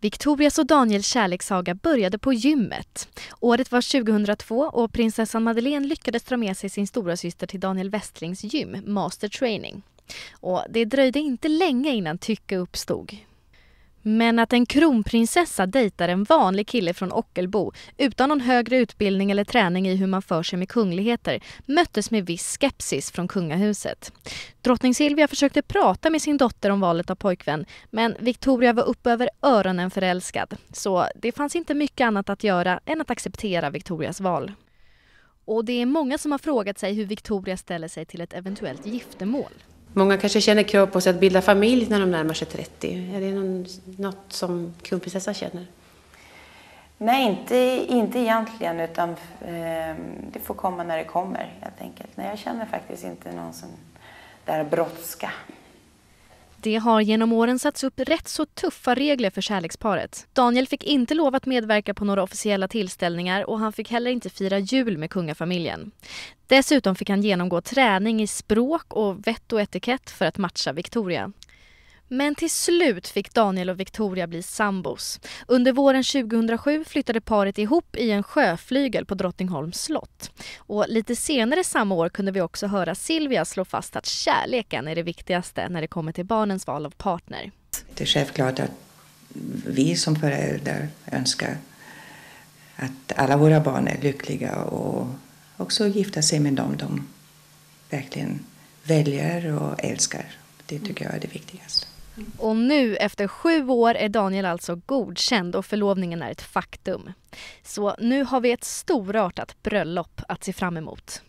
Victorias och Daniels kärlekssaga började på gymmet. Året var 2002 och prinsessan Madeleine lyckades dra med sig sin storasyster till Daniel Westlings gym, Master Training. Och det dröjde inte länge innan tycke uppstod. Men att en kronprinsessa dejtar en vanlig kille från Ockelbo utan någon högre utbildning eller träning i hur man för sig med kungligheter möttes med viss skepsis från kungahuset. Drottning Silvia försökte prata med sin dotter om valet av pojkvän men Victoria var upp över öronen förälskad så det fanns inte mycket annat att göra än att acceptera Victorias val. Och det är många som har frågat sig hur Victoria ställer sig till ett eventuellt giftermål. Många kanske känner krav på sig att bilda familj när de närmar sig 30. Är det någon, något som kronprinsessan känner? Nej, inte, inte egentligen, utan eh, det får komma när det kommer helt enkelt. Nej, jag känner faktiskt inte någon som där brådska. Det har genom åren satts upp rätt så tuffa regler för kärleksparet. Daniel fick inte lov att medverka på några officiella tillställningar och han fick heller inte fira jul med kungafamiljen. Dessutom fick han genomgå träning i språk och vett och etikett för att matcha Victoria. Men till slut fick Daniel och Victoria bli sambos. Under våren 2007 flyttade paret ihop i en sjöflygel på Drottningholms slott. Och lite senare samma år kunde vi också höra Silvia slå fast att kärleken är det viktigaste när det kommer till barnens val av partner. Det är självklart att vi som föräldrar önskar att alla våra barn är lyckliga och också gifta sig med dem de verkligen väljer och älskar. Det tycker jag är det viktigaste. Och nu efter sju år är Daniel alltså godkänd och förlovningen är ett faktum. Så nu har vi ett storartat bröllop att se fram emot.